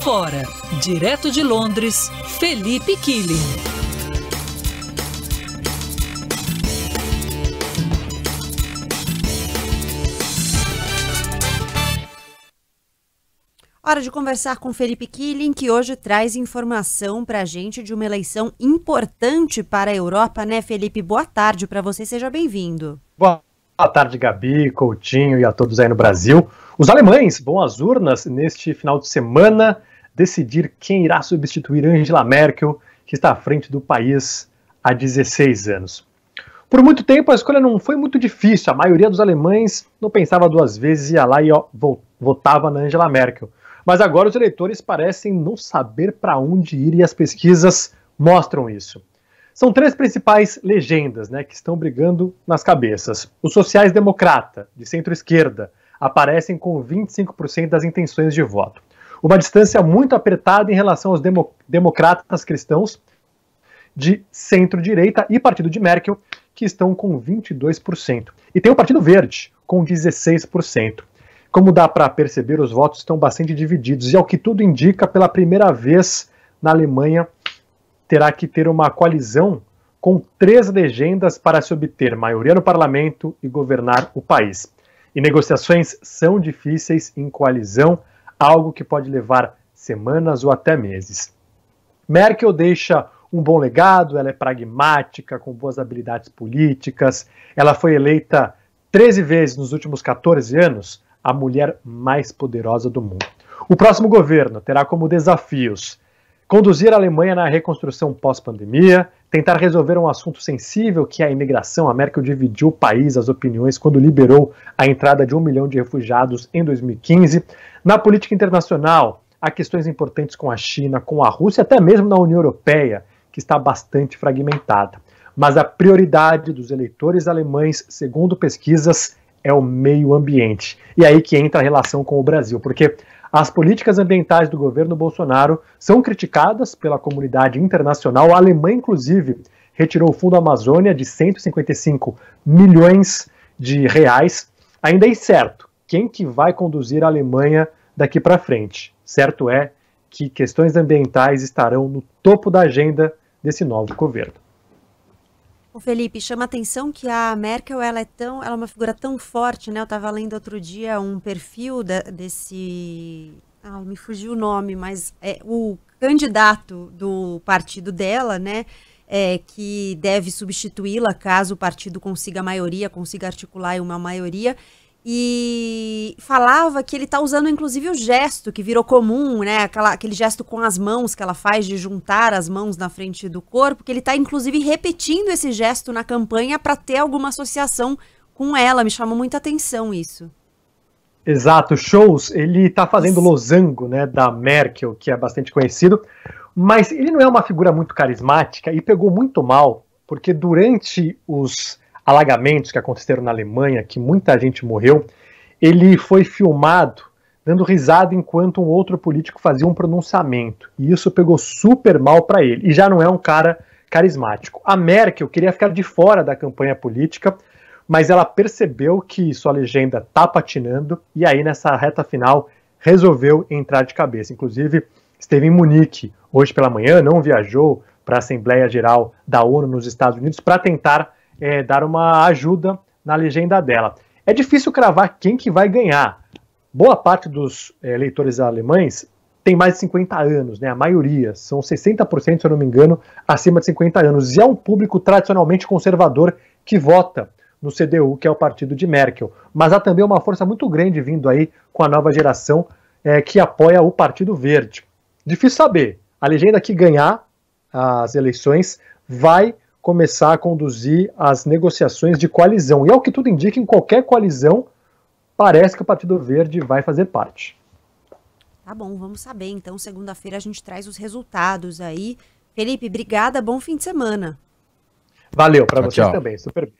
fora. Direto de Londres, Felipe Killing. Hora de conversar com Felipe Killing, que hoje traz informação para a gente de uma eleição importante para a Europa, né, Felipe? Boa tarde para você, seja bem-vindo. Boa tarde, Gabi, Coutinho e a todos aí no Brasil. Os alemães vão às urnas neste final de semana decidir quem irá substituir Angela Merkel, que está à frente do país há 16 anos. Por muito tempo a escolha não foi muito difícil, a maioria dos alemães não pensava duas vezes, ia lá e ó, votava na Angela Merkel. Mas agora os eleitores parecem não saber para onde ir e as pesquisas mostram isso. São três principais legendas né, que estão brigando nas cabeças. Os sociais-democrata, de centro-esquerda, aparecem com 25% das intenções de voto uma distância muito apertada em relação aos demo, democratas cristãos de centro-direita e partido de Merkel, que estão com 22%. E tem o Partido Verde, com 16%. Como dá para perceber, os votos estão bastante divididos, e ao que tudo indica, pela primeira vez na Alemanha, terá que ter uma coalizão com três legendas para se obter maioria no parlamento e governar o país. E negociações são difíceis em coalizão, algo que pode levar semanas ou até meses. Merkel deixa um bom legado, ela é pragmática, com boas habilidades políticas. Ela foi eleita 13 vezes nos últimos 14 anos a mulher mais poderosa do mundo. O próximo governo terá como desafios conduzir a Alemanha na reconstrução pós-pandemia, tentar resolver um assunto sensível que é a imigração, a Merkel dividiu o país, as opiniões, quando liberou a entrada de um milhão de refugiados em 2015. Na política internacional, há questões importantes com a China, com a Rússia, até mesmo na União Europeia, que está bastante fragmentada. Mas a prioridade dos eleitores alemães, segundo pesquisas, é o meio ambiente. E é aí que entra a relação com o Brasil, porque as políticas ambientais do governo Bolsonaro são criticadas pela comunidade internacional. A Alemanha, inclusive, retirou o Fundo Amazônia de 155 milhões de reais. Ainda é certo quem que vai conduzir a Alemanha daqui para frente. Certo é que questões ambientais estarão no topo da agenda desse novo governo. O Felipe chama atenção que a Merkel ela é tão, ela é uma figura tão forte, né? Eu estava lendo outro dia um perfil da, desse, ah, me fugiu o nome, mas é o candidato do partido dela, né? É, que deve substituí-la caso o partido consiga maioria, consiga articular uma maioria e falava que ele está usando inclusive o gesto que virou comum, né? Aquela, aquele gesto com as mãos que ela faz de juntar as mãos na frente do corpo, que ele está inclusive repetindo esse gesto na campanha para ter alguma associação com ela. Me chamou muita atenção isso. Exato, shows. Ele está fazendo losango, né, da Merkel, que é bastante conhecido, mas ele não é uma figura muito carismática e pegou muito mal, porque durante os alagamentos que aconteceram na Alemanha, que muita gente morreu, ele foi filmado dando risada enquanto um outro político fazia um pronunciamento. E isso pegou super mal para ele. E já não é um cara carismático. A Merkel queria ficar de fora da campanha política, mas ela percebeu que sua legenda tá patinando e aí nessa reta final resolveu entrar de cabeça. Inclusive, esteve em Munique hoje pela manhã, não viajou para a Assembleia Geral da ONU nos Estados Unidos para tentar é, dar uma ajuda na legenda dela. É difícil cravar quem que vai ganhar. Boa parte dos é, leitores alemães tem mais de 50 anos, né? A maioria, são 60%, se eu não me engano, acima de 50 anos. E é um público tradicionalmente conservador que vota no CDU, que é o partido de Merkel. Mas há também uma força muito grande vindo aí com a nova geração é, que apoia o Partido Verde. Difícil saber. A legenda que ganhar as eleições vai começar a conduzir as negociações de coalizão. E ao que tudo indica, em qualquer coalizão, parece que o Partido Verde vai fazer parte. Tá bom, vamos saber. Então, segunda-feira a gente traz os resultados aí. Felipe, obrigada, bom fim de semana. Valeu, para você. tchau. também, super bem.